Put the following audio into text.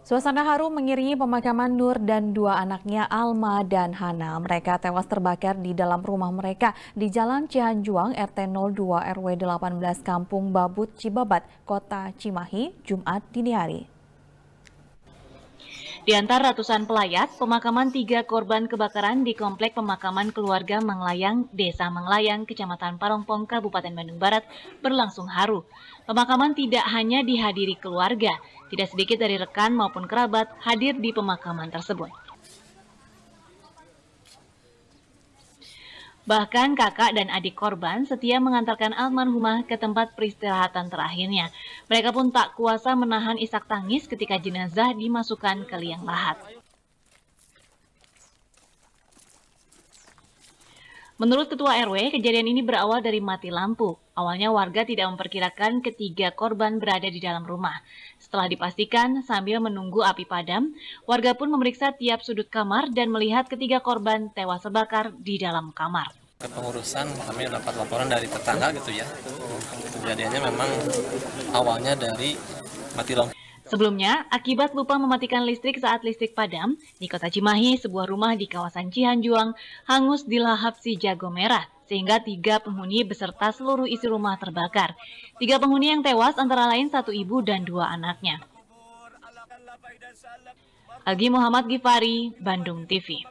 Suasana haru mengiringi pemakaman Nur dan dua anaknya Alma dan Hana. Mereka tewas terbakar di dalam rumah mereka di Jalan Cianjuang RT 02 RW 18 Kampung Babut Cibabat, Kota Cimahi, Jumat dini hari. Di antara ratusan pelayat, pemakaman tiga korban kebakaran di Komplek Pemakaman Keluarga Manglayang, Desa Manglayang, Kecamatan Parongpong, Kabupaten Bandung Barat berlangsung haru. Pemakaman tidak hanya dihadiri keluarga, tidak sedikit dari rekan maupun kerabat hadir di pemakaman tersebut. Bahkan kakak dan adik korban setia mengantarkan almarhumah ke tempat peristirahatan terakhirnya. Mereka pun tak kuasa menahan isak tangis ketika jenazah dimasukkan ke liang lahat. Menurut Ketua RW, kejadian ini berawal dari mati lampu. Awalnya warga tidak memperkirakan ketiga korban berada di dalam rumah. Setelah dipastikan, sambil menunggu api padam, warga pun memeriksa tiap sudut kamar dan melihat ketiga korban tewas terbakar di dalam kamar. Kepengurusan kami dapat laporan dari tetangga gitu ya. Kejadiannya memang awalnya dari mati lampu. Sebelumnya, akibat lupa mematikan listrik saat listrik padam, di kota Cimahi, sebuah rumah di kawasan Cihanjuang hangus dilahap si jago merah sehingga tiga penghuni beserta seluruh isi rumah terbakar. Tiga penghuni yang tewas antara lain satu ibu dan dua anaknya. Agi Muhammad Gifari, Bandung TV.